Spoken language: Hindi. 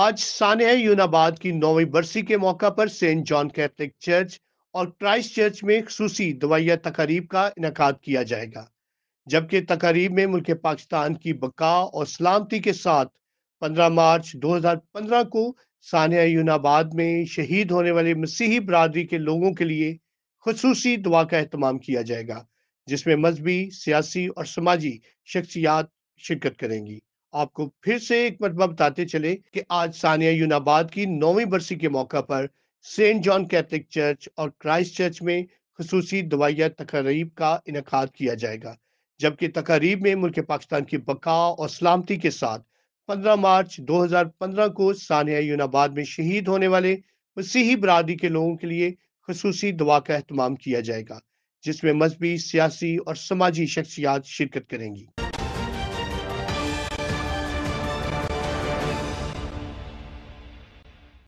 आज सानिया यूनाबाद की नौवीं बरसी के मौका पर सेंट जॉन कैथलिक चर्च और क्राइस्ट चर्च में खसूसी दवाइया तकारीब का इनका किया जाएगा जबकि तकरीब में मुल्क पाकिस्तान की बका और सलामती के साथ 15 मार्च 2015 को सानिया यूनाबाद में शहीद होने वाले मसीही बरदरी के लोगों के लिए खसूसी दुआ का अहतमाम किया जाएगा जिसमें मजहबी सियासी और समाजी शख्सियात शिरकत करेंगी आपको फिर से एक मरतबा बताते चले कि आज सानिया यूनाबाद की नौवीं बरसी के मौका पर सेंट जॉन कैथलिक चर्च और क्राइस्ट चर्च में खसूस दवाइया तकरीब का इनका किया जाएगा जबकि तकरीब में मुल्क पाकिस्तान की बका और सलामती के साथ 15 मार्च 2015 को सानिया यूनाबाद में शहीद होने वाले मसीही बरदरी के लोगों के लिए खसूसी दवा का अहतमाम किया जाएगा जिसमें मजहबी सियासी और समाजी शख्सियात शिरकत करेंगी